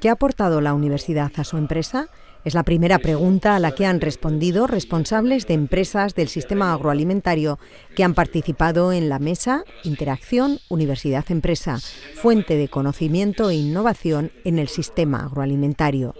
¿Qué ha aportado la universidad a su empresa? Es la primera pregunta a la que han respondido responsables de empresas del sistema agroalimentario que han participado en la mesa Interacción Universidad-Empresa, fuente de conocimiento e innovación en el sistema agroalimentario.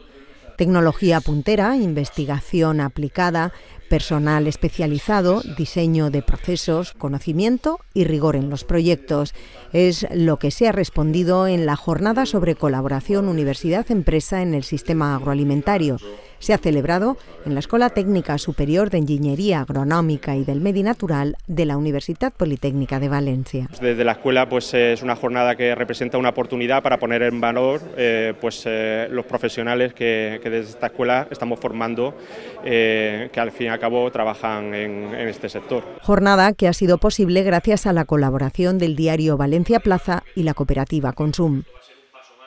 Tecnología puntera, investigación aplicada, personal especializado, diseño de procesos, conocimiento y rigor en los proyectos. Es lo que se ha respondido en la jornada sobre colaboración universidad-empresa en el sistema agroalimentario se ha celebrado en la Escuela Técnica Superior de Ingeniería Agronómica y del Medi Natural de la Universidad Politécnica de Valencia. Desde la escuela pues, es una jornada que representa una oportunidad para poner en valor eh, pues, eh, los profesionales que, desde esta escuela estamos formando, eh, que al fin y al cabo trabajan en este sector. Jornada que ha sido posible gracias a la colaboración del diario Valencia Plaza y la cooperativa Consum.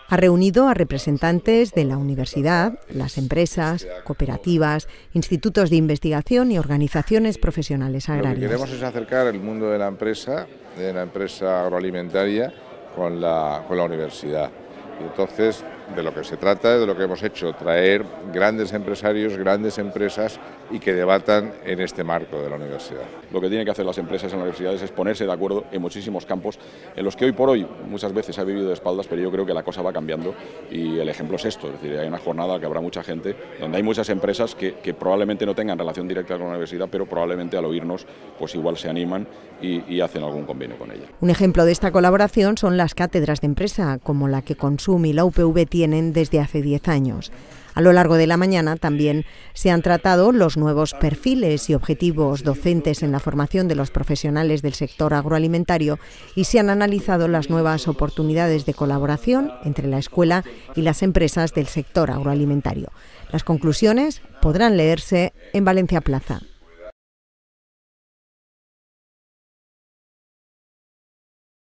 Ha reunido a representantes de la universidad, las empresas, cooperativas, institutos de investigación y organizaciones profesionales agrarias. Lo que queremos es acercar el mundo de la empresa, de la empresa agroalimentaria, con la, con la universidad. Y entonces de lo que se trata, de lo que hemos hecho, traer grandes empresarios, grandes empresas y que debatan en este marco de la universidad. Lo que tienen que hacer las empresas en la universidad es ponerse de acuerdo en muchísimos campos en los que hoy por hoy muchas veces ha vivido de espaldas, pero yo creo que la cosa va cambiando y el ejemplo es esto, es decir, hay una jornada que habrá mucha gente, donde hay muchas empresas que, probablemente no tengan relación directa con la universidad, pero probablemente al oírnos pues igual se animan y, hacen algún convenio con ella. Un ejemplo de esta colaboración son las cátedras de empresa, como la que consume y la UPV tienen desde hace 10 años. A lo largo de la mañana también se han tratado los nuevos perfiles y objetivos docentes en la formación de los profesionales del sector agroalimentario y se han analizado las nuevas oportunidades de colaboración entre la escuela y las empresas del sector agroalimentario. Las conclusiones podrán leerse en Valencia Plaza.